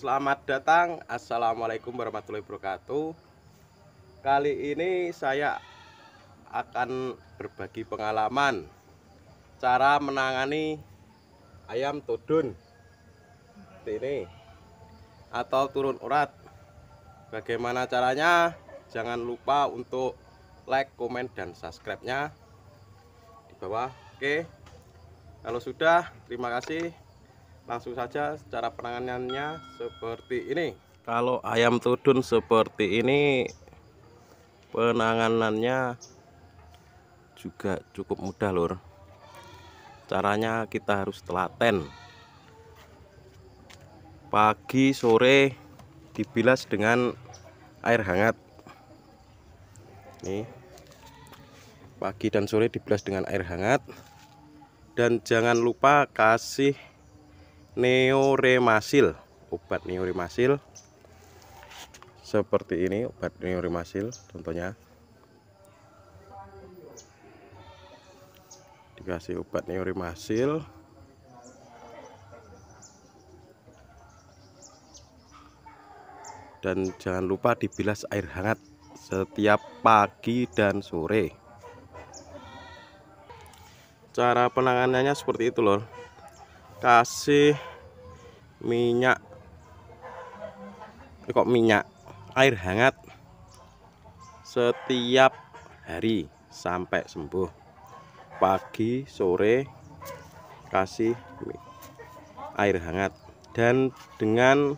Selamat datang Assalamualaikum warahmatullahi wabarakatuh Kali ini saya akan berbagi pengalaman Cara menangani ayam todun ini Atau turun urat Bagaimana caranya Jangan lupa untuk like, komen, dan subscribe-nya Di bawah Oke Kalau sudah terima kasih langsung saja cara penanganannya seperti ini kalau ayam tudun seperti ini penanganannya juga cukup mudah lor caranya kita harus telaten pagi sore dibilas dengan air hangat nih pagi dan sore dibilas dengan air hangat dan jangan lupa kasih neoremasil obat neoremasil seperti ini obat neoremasil contohnya dikasih obat neoremasil dan jangan lupa dibilas air hangat setiap pagi dan sore cara penanganannya seperti itu loh kasih minyak eh, kok minyak air hangat setiap hari sampai sembuh pagi sore kasih air hangat dan dengan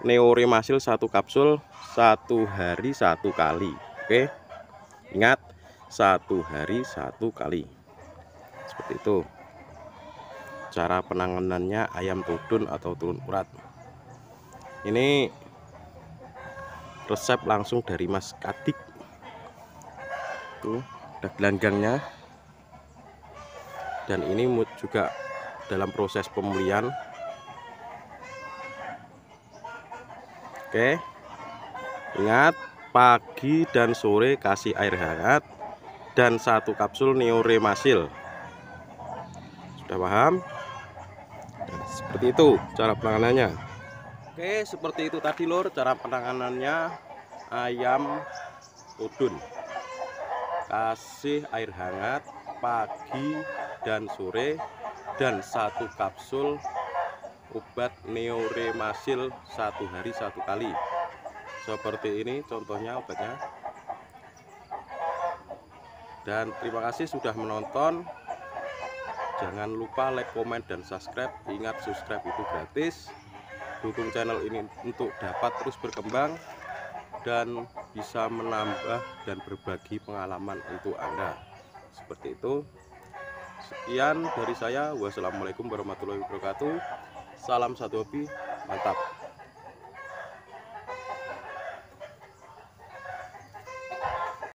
neoremasil satu kapsul satu hari satu kali oke ingat satu hari satu kali seperti itu cara penanganannya ayam tudun atau turun urat ini resep langsung dari Mas Kadik tuh ada gelanggangnya dan ini juga dalam proses pemulihan oke ingat pagi dan sore kasih air hangat dan satu kapsul neoremasil sudah paham seperti itu cara penanganannya oke seperti itu tadi lor cara penanganannya ayam udun kasih air hangat pagi dan sore dan satu kapsul obat neoremasil satu hari satu kali seperti ini contohnya obatnya dan terima kasih sudah menonton jangan lupa like comment dan subscribe ingat subscribe itu gratis dukung channel ini untuk dapat terus berkembang dan bisa menambah dan berbagi pengalaman untuk anda seperti itu sekian dari saya wassalamualaikum warahmatullahi wabarakatuh salam satu hobi mantap